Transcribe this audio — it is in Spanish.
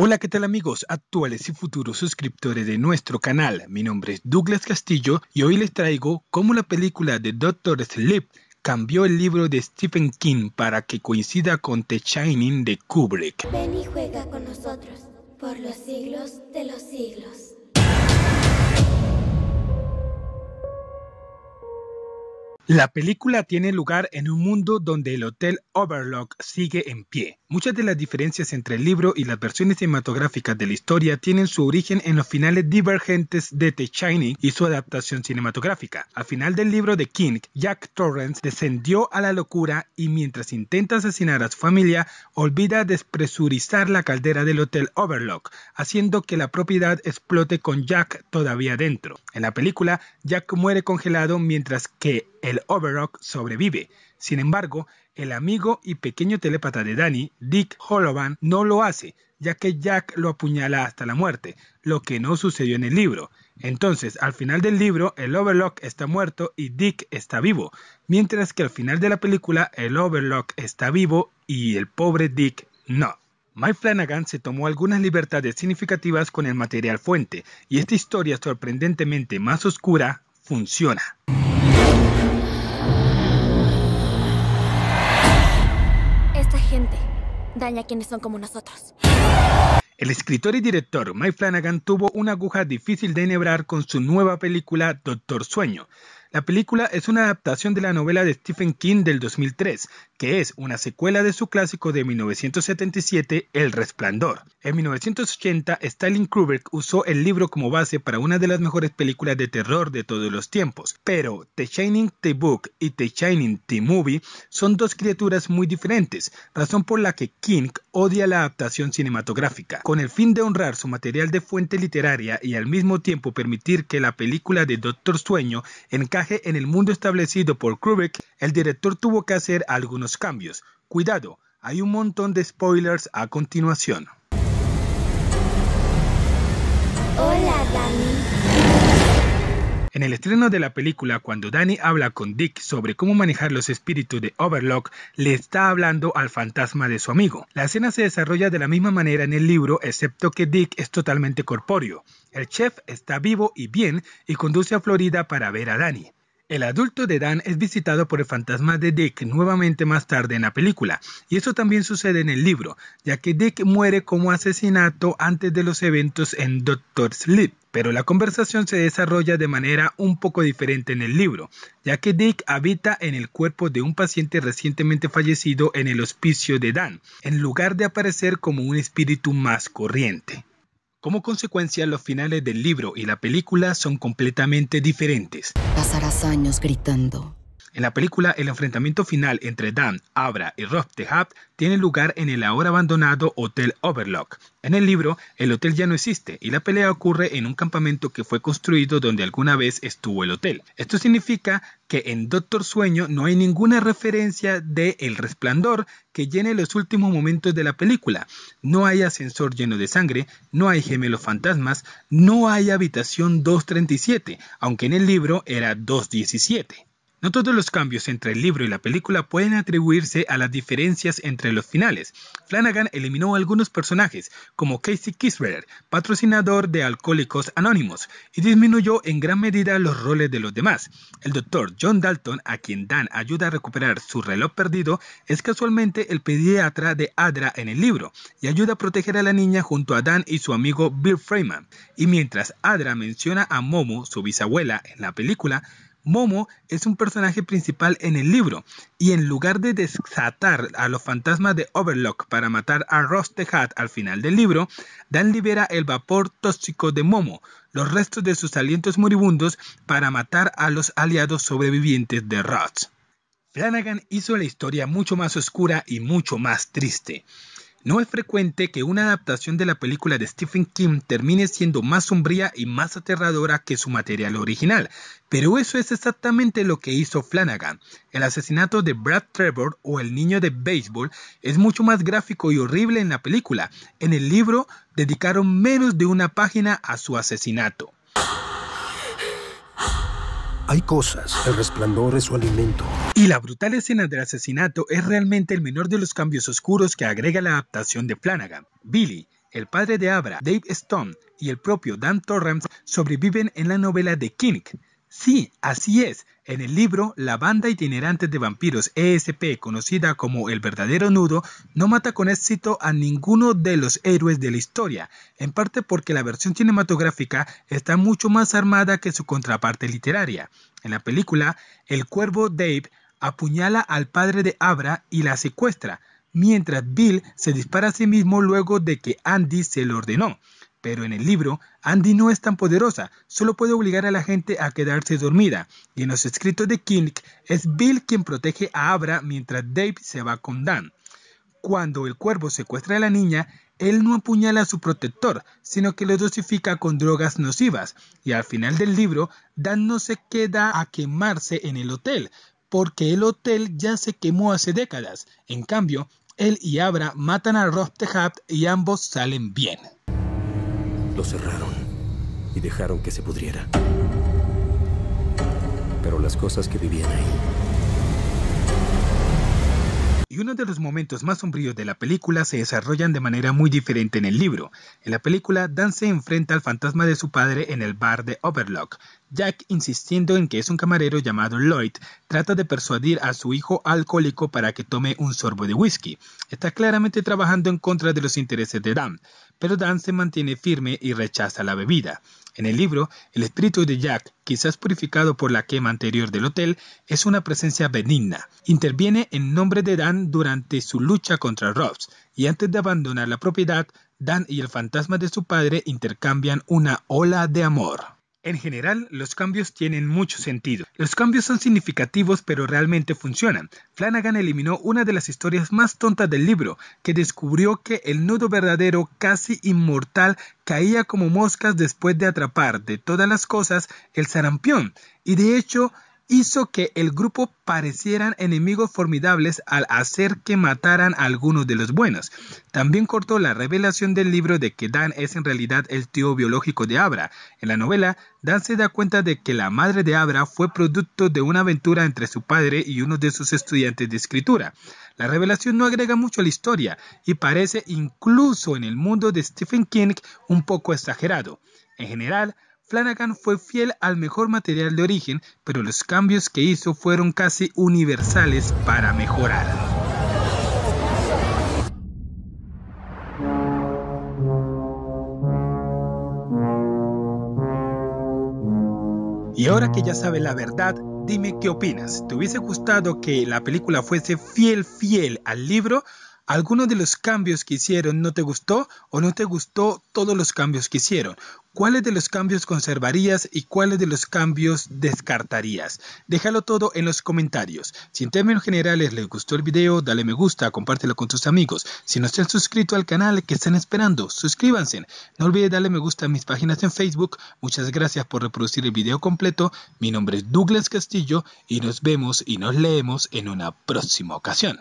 Hola, ¿qué tal amigos actuales y futuros suscriptores de nuestro canal? Mi nombre es Douglas Castillo y hoy les traigo cómo la película de Doctor Sleep cambió el libro de Stephen King para que coincida con The Shining de Kubrick. Ven y juega con nosotros por los siglos de los siglos. La película tiene lugar en un mundo donde el Hotel Overlock sigue en pie. Muchas de las diferencias entre el libro y las versiones cinematográficas de la historia tienen su origen en los finales divergentes de The Shining y su adaptación cinematográfica. Al final del libro de King, Jack Torrance descendió a la locura y mientras intenta asesinar a su familia, olvida despresurizar la caldera del Hotel Overlock, haciendo que la propiedad explote con Jack todavía dentro. En la película, Jack muere congelado mientras que el Overlock sobrevive. Sin embargo, el amigo y pequeño telépata de Danny, Dick Holovan, no lo hace, ya que Jack lo apuñala hasta la muerte, lo que no sucedió en el libro. Entonces, al final del libro, el Overlock está muerto y Dick está vivo, mientras que al final de la película, el Overlock está vivo y el pobre Dick no. Mike Flanagan se tomó algunas libertades significativas con el material fuente, y esta historia sorprendentemente más oscura funciona. daña quienes son como nosotros. El escritor y director Mike Flanagan tuvo una aguja difícil de enhebrar con su nueva película Doctor Sueño, la película es una adaptación de la novela de Stephen King del 2003, que es una secuela de su clásico de 1977, El Resplandor. En 1980, Stanley Kubrick usó el libro como base para una de las mejores películas de terror de todos los tiempos, pero The Shining The Book y The Shining The Movie son dos criaturas muy diferentes, razón por la que King odia la adaptación cinematográfica. Con el fin de honrar su material de fuente literaria y al mismo tiempo permitir que la película de Doctor Sueño en el mundo establecido por Kubrick, el director tuvo que hacer algunos cambios. Cuidado, hay un montón de spoilers a continuación. Hola, Dani. En el estreno de la película, cuando Danny habla con Dick sobre cómo manejar los espíritus de Overlock, le está hablando al fantasma de su amigo. La escena se desarrolla de la misma manera en el libro, excepto que Dick es totalmente corpóreo. El chef está vivo y bien y conduce a Florida para ver a Danny. El adulto de Dan es visitado por el fantasma de Dick nuevamente más tarde en la película, y eso también sucede en el libro, ya que Dick muere como asesinato antes de los eventos en Doctor Sleep pero la conversación se desarrolla de manera un poco diferente en el libro, ya que Dick habita en el cuerpo de un paciente recientemente fallecido en el hospicio de Dan, en lugar de aparecer como un espíritu más corriente. Como consecuencia, los finales del libro y la película son completamente diferentes. Pasarás años gritando, en la película, el enfrentamiento final entre Dan, Abra y Rob Tehab tiene lugar en el ahora abandonado Hotel Overlock. En el libro, el hotel ya no existe y la pelea ocurre en un campamento que fue construido donde alguna vez estuvo el hotel. Esto significa que en Doctor Sueño no hay ninguna referencia de El Resplandor que llene los últimos momentos de la película. No hay ascensor lleno de sangre, no hay gemelos fantasmas, no hay habitación 237, aunque en el libro era 217. No todos los cambios entre el libro y la película pueden atribuirse a las diferencias entre los finales. Flanagan eliminó algunos personajes, como Casey Kissberger, patrocinador de Alcohólicos Anónimos, y disminuyó en gran medida los roles de los demás. El doctor John Dalton, a quien Dan ayuda a recuperar su reloj perdido, es casualmente el pediatra de Adra en el libro, y ayuda a proteger a la niña junto a Dan y su amigo Bill Freeman. Y mientras Adra menciona a Momo, su bisabuela, en la película, Momo es un personaje principal en el libro, y en lugar de desatar a los fantasmas de Overlock para matar a Ross the Hat al final del libro, Dan libera el vapor tóxico de Momo, los restos de sus alientos moribundos, para matar a los aliados sobrevivientes de Ross. Flanagan hizo la historia mucho más oscura y mucho más triste. No es frecuente que una adaptación de la película de Stephen King termine siendo más sombría y más aterradora que su material original, pero eso es exactamente lo que hizo Flanagan. El asesinato de Brad Trevor o el niño de béisbol es mucho más gráfico y horrible en la película. En el libro dedicaron menos de una página a su asesinato. Hay cosas, el resplandor es su alimento. Y la brutal escena del asesinato es realmente el menor de los cambios oscuros que agrega la adaptación de Flanagan. Billy, el padre de Abra, Dave Stone y el propio Dan Torrance sobreviven en la novela de King. Sí, así es. En el libro, la banda itinerante de vampiros ESP, conocida como El Verdadero Nudo, no mata con éxito a ninguno de los héroes de la historia, en parte porque la versión cinematográfica está mucho más armada que su contraparte literaria. En la película, el cuervo Dave apuñala al padre de Abra y la secuestra, mientras Bill se dispara a sí mismo luego de que Andy se lo ordenó. Pero en el libro, Andy no es tan poderosa, solo puede obligar a la gente a quedarse dormida, y en los escritos de King es Bill quien protege a Abra mientras Dave se va con Dan. Cuando el cuervo secuestra a la niña, él no apuñala a su protector, sino que lo dosifica con drogas nocivas, y al final del libro, Dan no se queda a quemarse en el hotel, porque el hotel ya se quemó hace décadas. En cambio, él y Abra matan a Rob y ambos salen bien. Lo cerraron y dejaron que se pudriera. Pero las cosas que vivían ahí y uno de los momentos más sombríos de la película se desarrollan de manera muy diferente en el libro. En la película, Dan se enfrenta al fantasma de su padre en el bar de Overlock. Jack, insistiendo en que es un camarero llamado Lloyd, trata de persuadir a su hijo alcohólico para que tome un sorbo de whisky. Está claramente trabajando en contra de los intereses de Dan, pero Dan se mantiene firme y rechaza la bebida. En el libro, el espíritu de Jack, quizás purificado por la quema anterior del hotel, es una presencia benigna. Interviene en nombre de Dan durante su lucha contra Robs, y antes de abandonar la propiedad, Dan y el fantasma de su padre intercambian una ola de amor. En general, los cambios tienen mucho sentido. Los cambios son significativos pero realmente funcionan. Flanagan eliminó una de las historias más tontas del libro, que descubrió que el nudo verdadero casi inmortal caía como moscas después de atrapar de todas las cosas el sarampión, y de hecho hizo que el grupo parecieran enemigos formidables al hacer que mataran a algunos de los buenos. También cortó la revelación del libro de que Dan es en realidad el tío biológico de Abra. En la novela, Dan se da cuenta de que la madre de Abra fue producto de una aventura entre su padre y uno de sus estudiantes de escritura. La revelación no agrega mucho a la historia y parece incluso en el mundo de Stephen King un poco exagerado. En general, Flanagan fue fiel al mejor material de origen, pero los cambios que hizo fueron casi universales para mejorar. Y ahora que ya sabe la verdad, dime qué opinas. ¿Te hubiese gustado que la película fuese fiel, fiel al libro? ¿Alguno de los cambios que hicieron no te gustó o no te gustó todos los cambios que hicieron? ¿Cuáles de los cambios conservarías y cuáles de los cambios descartarías? Déjalo todo en los comentarios. Si en términos generales les gustó el video, dale me gusta, compártelo con tus amigos. Si no han suscrito al canal, ¿qué están esperando? Suscríbanse. No olvides darle me gusta a mis páginas en Facebook. Muchas gracias por reproducir el video completo. Mi nombre es Douglas Castillo y nos vemos y nos leemos en una próxima ocasión.